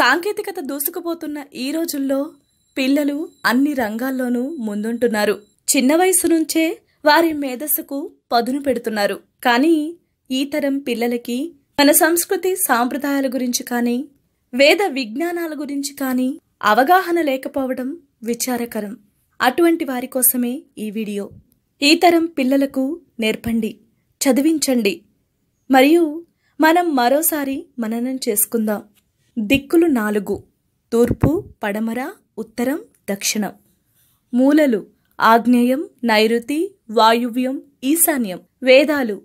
సాంకేతికత దూసుకుపోతున్న ఈ రోజుల్లో పిల్లలు అన్ని రంగాల్లోనూ ముందుంటున్నారు చిన్న వయసు నుంచే వారి మేధస్సుకు పదును పెడుతున్నారు కానీ ఈ తరం పిల్లలకి మన సంస్కృతి సాంప్రదాయాల గురించి కానీ వేద విజ్ఞానాల గురించి కానీ అవగాహన లేకపోవడం విచారకరం అటువంటి వారి కోసమే ఈ వీడియో ఈ తరం పిల్లలకు నేర్పండి చదివించండి మరియు మనం మరోసారి మననం చేసుకుందాం దిక్కులు నాలుగు తూర్పు పడమర ఉత్తరం దక్షిణం మూలలు ఆగ్నేయం నైరుతి వాయువ్యం ఈశాన్యం వేదాలు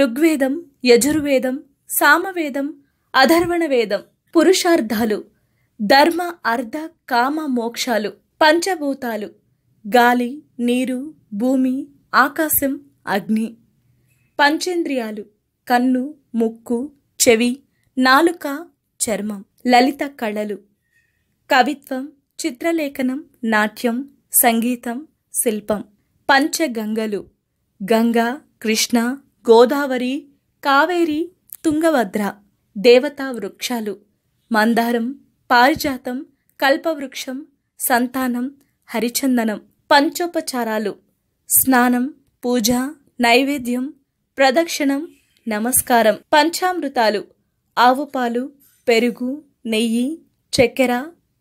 ఋగ్వేదం యజుర్వేదం సామవేదం అధర్వణ వేదం పురుషార్థాలు ధర్మ అర్ధ కామ మోక్షాలు పంచభూతాలు గాలి నీరు భూమి ఆకాశం అగ్ని పంచేంద్రియాలు కన్ను ముక్కు చెవి నాలుక చర్మం లలిత కళలు కవిత్వం చిత్రలేఖనం నాట్యం సంగీతం శిల్పం పంచగంగలు గంగా కృష్ణ గోదావరి కావేరి తుంగభద్ర దేవతా వృక్షాలు మందారం పారిజాతం కల్పవృక్షం సంతానం హరిచందనం పంచోపచారాలు స్నానం పూజ నైవేద్యం ప్రదక్షిణం నమస్కారం పంచామృతాలు ఆవుపాలు పెరుగు నెయ్యి చక్కెర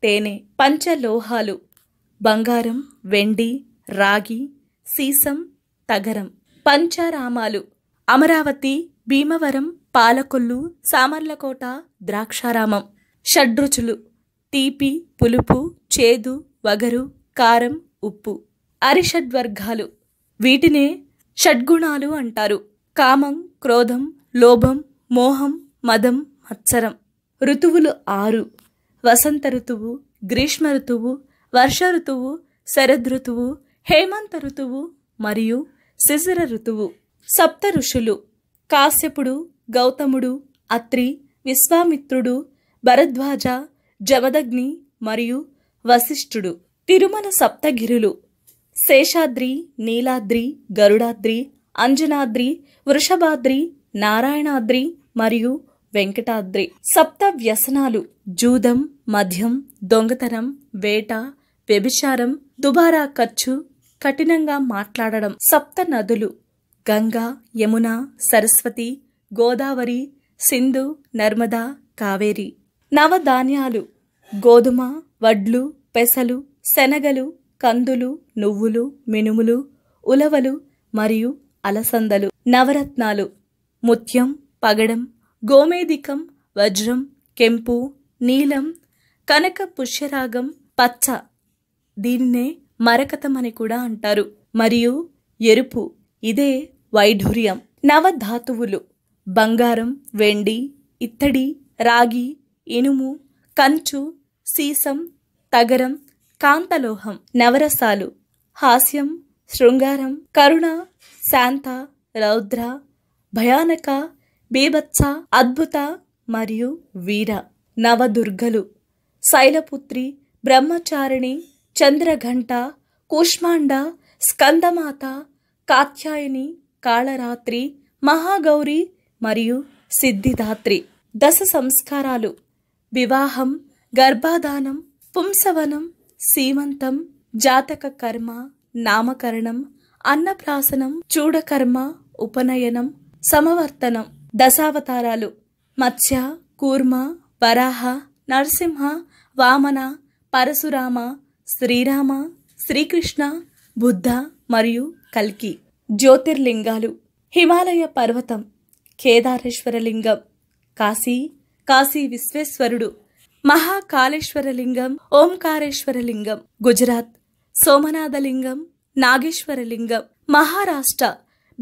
తేనె పంచలోహాలు బంగారం వెండి రాగి సీసం తగరం పంచారామాలు అమరావతి భీమవరం పాలకొల్లు సామర్లకోట ద్రాక్షారామం షడ్రుచులు తీపి పులుపు చేదు వగరు కారం ఉప్పు అరిషడ్వర్గాలు వీటినే షడ్గుణాలు అంటారు కామం క్రోధం లోభం మోహం మదం మత్సరం ఋతువులు ఆరు వసంత ఋతువు గ్రీష్మ ఋతువు వర్ష ఋతువు శరదృతువు హేమంత ఋతువు మరియు శిశిర ఋతువు సప్త ఋషులు కాశ్యపుడు గౌతముడు అత్రి విశ్వామిత్రుడు భరద్వాజ జమదగ్ని మరియు వశిష్ఠుడు తిరుమల సప్తగిరులు శేషాద్రి నీలాద్రి గరుడాద్రి అంజనాద్రి వృషభాద్రి నారాయణాద్రి మరియు వెంకటాద్రి సప్త వ్యసనాలు జూదం మద్యం దొంగతనం వేట వ్యభిచారం దుబారా ఖర్చు కఠినంగా మాట్లాడడం సప్త నదులు గంగా యమున సరస్వతి గోదావరి సింధు నర్మదా కావేరి నవధాన్యాలు గోధుమ వడ్లు పెసలు శనగలు కందులు నువ్వులు మినుములు ఉలవలు మరియు అలసందలు నవరత్నాలు ముత్యం పగడం గోమేదికం వజ్రం కెంపు నీలం కనక పుష్యరాగం పచ్చ దీన్నే మరకతం అని కూడా అంటారు మరియు ఎరుపు ఇదే వైఢూర్యం నవధాతువులు బంగారం వెండి ఇత్తడి రాగి ఇనుము కంచు సీసం తగరం కాంతలోహం నవరసాలు హాస్యం శృంగారం కరుణ శాంత రౌద్ర భయానక బీభత్స అద్భుత మరియు వీర నవదుర్గలు శైలపుత్రి బ్రహ్మచారిణి చంద్రఘంట కూష్మాండ స్కందమాత కాత్యాయని కాళరాత్రి మహాగౌరి మరియు సిద్ధిదాత్రి దశ సంస్కారాలు వివాహం గర్భాధానం పుంసవనం సీమంతం జాతక కర్మ నామకరణం అన్నప్రాసనం చూడకర్మ ఉపనయనం సమవర్తనం దశావతారాలు మత్స్య కూర్మ వరాహ నరసింహ వామన పరశురామ శ్రీరామ శ్రీకృష్ణ బుద్ధ మరియు కల్కి జ్యోతిర్లింగాలు హిమాలయ పర్వతం కేదారేశ్వరలింగం కాశీ కాశీ విశ్వేశ్వరుడు మహాకాళేశ్వరలింగం ఓంకారేశ్వరలింగం గుజరాత్ సోమనాథలింగం నాగేశ్వరలింగం మహారాష్ట్ర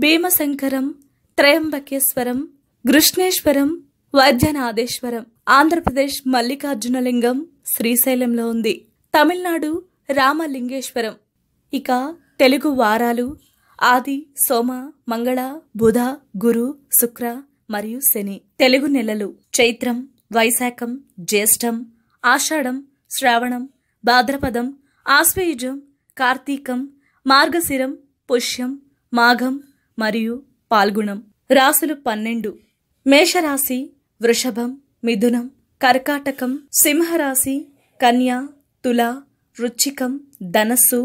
భీమశంకరం త్రయంబకేశ్వరం కృష్ణేశ్వరం వైద్యనాథేశ్వరం ఆంధ్రప్రదేశ్ మల్లికార్జునలింగం శ్రీశైలంలో ఉంది తమిళనాడు రామలింగేశ్వరం ఇక తెలుగు వారాలు ఆది సోమ మంగళ బుధ గురు శుక్ర మరియు శని తెలుగు నెలలు చైత్రం వైశాఖం జ్యేష్టం ఆషాఢం శ్రావణం భాద్రపదం ఆశ్వేయుజం కార్తీకం మార్గశిరం పుష్యం మాఘం మరియు పాల్గుణం రాసులు పన్నెండు మేషరాశి వృషభం మిథునం కర్కాటకం సింహరాశి కన్య తుల వృచ్చికం ధనస్సు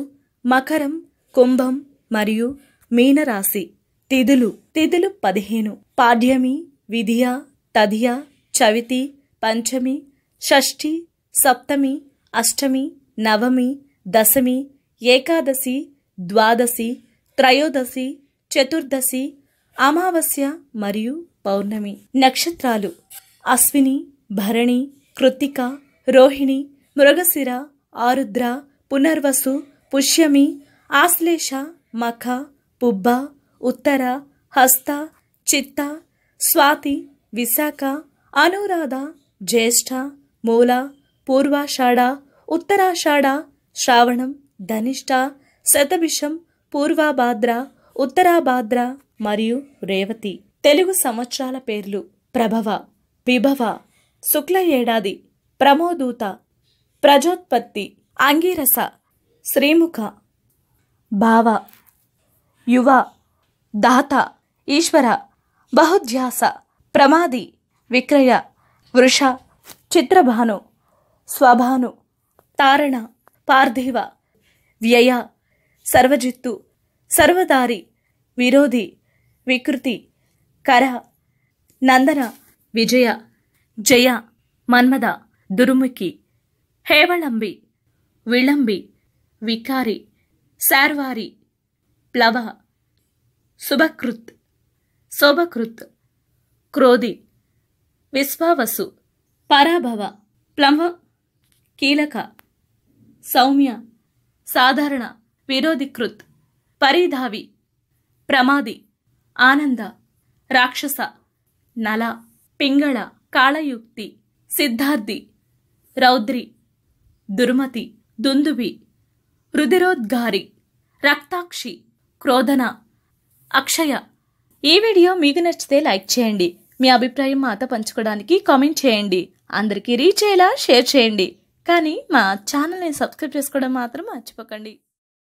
మకరం కుంభం మరియు మీనరాశి తిథులు తిథులు పదిహేను పాడ్యమి విధియ తదియ చవితి పంచమి షష్ఠి సప్తమి అష్టమి నవమి దశమి ఏకాదశి ద్వాదశి త్రయోదశి చతుర్దశి అమావాస్య మరియు పౌర్ణమి నక్షత్రాలు అశ్విని భరణి కృత్తిక రోహిణి మృగశిర ఆరుద్ర పునర్వసు పుష్యమి ఆశ్లేష మఖ పుబ్బ ఉత్తర హస్త చిత్త స్వాతి విశాఖ అనురాధ జ్యేష్ఠ మూల పూర్వాషాఢ ఉత్తరాషాఢ శ్రావణం ధనిష్ట శతభిషం పూర్వాభాద్ర ఉత్తరాభాద్ర మరియు రేవతి తెలుగు సంవత్సరాల పేర్లు ప్రభవ విభవ శుక్ల ఏడాది ప్రమోదూత ప్రజోత్పత్తి అంగీరస శ్రీముఖ భావ యువ దాత ఈశ్వర బహుధ్యాస ప్రమాది విక్రయ వృష చిత్రభాను స్వభాను తారణ పార్థివ వ్యయ సర్వజిత్తు సర్వదారి విరోధి వికృతి ಕರ ನಂದನ ವಿಜಯ ಜಯ ಮನ್ಮದ ದುರುಮುಖಿ ಹೇವಳಂಬಿ ವಿಳಂಬಿ ವಿಕಾರಿ ಸಾರ್ವಾರಿ ಪ್ಲವ ಸುಭಕೃತ್ ಶೋಭಕೃತ್ ಕ್ರೋಧಿ ವಿಸ್ವಾವಸು ಪರಾಭವ ಪ್ಲವ ಕೀಲಕ ಸೌಮ್ಯ ಸಾಧಾರಣ ವಿರೋಧಿಕೃತ್ ಪರಿಧಾವಿ ಪ್ರಮಾದಿ ಆನಂದ రాక్షస నల పింగళ కాళయుక్తి సిద్ధార్థి రౌద్రి దుర్మతి దుందుబి రుధిరోద్గారి రక్తాక్షి క్రోధన అక్షయ ఈ వీడియో మీకు నచ్చితే లైక్ చేయండి మీ అభిప్రాయం మాతో పంచుకోవడానికి కామెంట్ చేయండి అందరికీ రీచ్ అయ్యేలా షేర్ చేయండి కానీ మా ఛానల్ని సబ్స్క్రైబ్ చేసుకోవడం మాత్రం మర్చిపోకండి